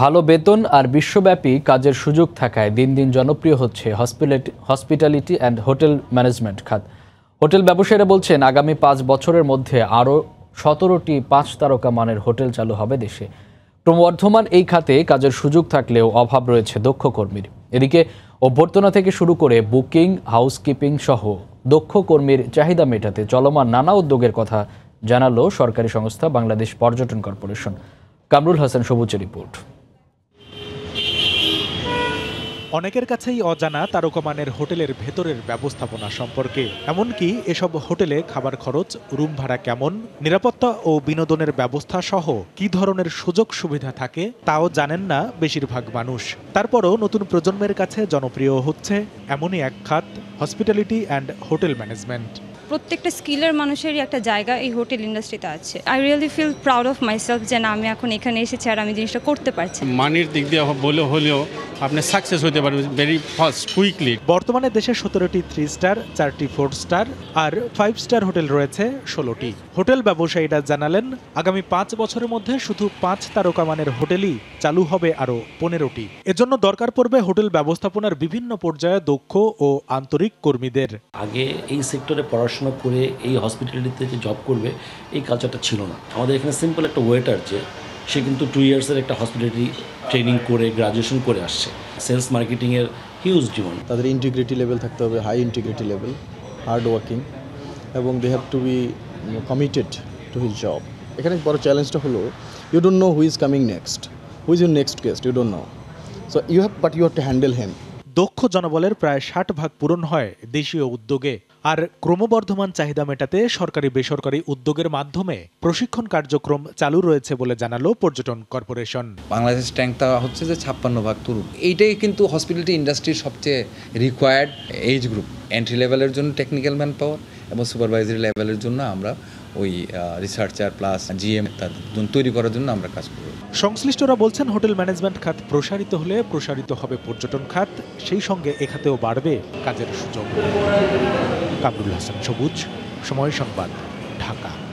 ভালো বেতন আর বিশ্বব্যাপী কাজের সুযোগ থাকায় দিন দিন জনপ্রিয় হচ্ছে hospitality hospitality and hotel management খাত হোটেল ব্যবসায়ীরা বলছেন আগামী পাঁচ বছরের মধ্যে আরও সতেরোটি পাঁচ তারকা মানের হোটেল চালু হবে দেশে ক্রমবর্ধমান এই খাতে কাজের সুযোগ থাকলেও অভাব রয়েছে দক্ষ কর্মীর এদিকে অভ্যর্থনা থেকে শুরু করে বুকিং হাউসকিপিং সহ দক্ষ কর্মীর চাহিদা মেটাতে চলমান নানা উদ্যোগের কথা জানালো সরকারি সংস্থা বাংলাদেশ পর্যটন কর্পোরেশন কামরুল হাসান সবুজের রিপোর্ট অনেকের কাছেই অজানা তারকমানের হোটেলের ভেতরের ব্যবস্থাপনা সম্পর্কে এমনকি এসব হোটেলে খাবার খরচ রুম ভাড়া কেমন নিরাপত্তা ও বিনোদনের ব্যবস্থা সহ কি ধরনের সুযোগ সুবিধা থাকে তাও জানেন না বেশিরভাগ মানুষ তারপরও নতুন প্রজন্মের কাছে জনপ্রিয় হচ্ছে এমনই এক খাত হসপিটালিটি অ্যান্ড হোটেল ম্যানেজমেন্ট প্রত্যেকটা স্কিলের মানুষেরই একটা জায়গা এই হোটেল ইন্ডাস্ট্রিতে আছে I really feel proud of myself যে না আমি এখন এখানে এসেছি আর আমি জিনিসটা করতে পারছি মানির দিক দিয়ে বলে হলেও আপনি সাকসেস হতে পারবেন ভেরি ফাস্ট কুইকলি বর্তমানে দেশে সতেরোটি থ্রি স্টার চারটি ফোর স্টার আর ফাইভ স্টার হোটেল রয়েছে ষোলোটি হোটেল ব্যবসায়ীরা জানালেন আগামী পাঁচ বছরের মধ্যে শুধু পাঁচ তারকা মানের হোটেলই চালু হবে আরও পনেরোটি এজন্য দরকার পড়বে হোটেল ব্যবস্থাপনার বিভিন্ন পর্যায়ে দক্ষ ও আন্তরিক কর্মীদের আগে এই সেক্টরে পড়াশোনা পড়াশোনা করে এই হসপিটালিটিতে যে জব করবে এই কালচারটা ছিল না আমাদের এখানে সিম্পল একটা ওয়েটার যে সে কিন্তু টু ইয়ার্সের একটা হসপিটালিটি ট্রেনিং করে গ্রাজুয়েশন করে আসছে সেলস মার্কেটিংয়ের হিউজ জীবন তাদের ইন্টিগ্রিটি লেভেল থাকতে হবে high integrity level hard working এবং they have to be committed to his job এখানে বড় চ্যালেঞ্জটা হলো you don't know who is coming next who is your next guest you don't know so you have but you have to handle them দক্ষ জনবলের প্রায় ষাট ভাগ পূরণ হয় দেশীয় উদ্যোগে আর ক্রমবর্ধমান চাহিদা মেটাতে সরকারি বেসরকারি উদ্যোগের মাধ্যমে প্রশিক্ষণ কার্যক্রম চালু রয়েছে বলে জানালো পর্যটন কর্পোরেশন বাংলাদেশ ট্যাঙ্কটা হচ্ছে যে ছাপ্পান্ন ভাগ তরুণ এইটাই কিন্তু হসপিটালিটি ইন্ডাস্ট্রির সবচেয়ে রিকোয়ার্ড এজ গ্রুপ এন্ট্রি লেভেলের জন্য টেকনিক্যাল ম্যান পাওয়ার এবং সুপারভাইজারি লেভেলের জন্য আমরা ওই রিসার্চার প্লাস জিএম তাদের তৈরি করার জন্য আমরা কাজ করব সংশ্লিষ্টরা বলছেন হোটেল ম্যানেজমেন্ট খাত প্রসারিত হলে প্রসারিত হবে পর্যটন খাত সেই সঙ্গে এখাতেও বাড়বে কাজের সুযোগ কাবুল হাসান সবুজ সময় সংবাদ ঢাকা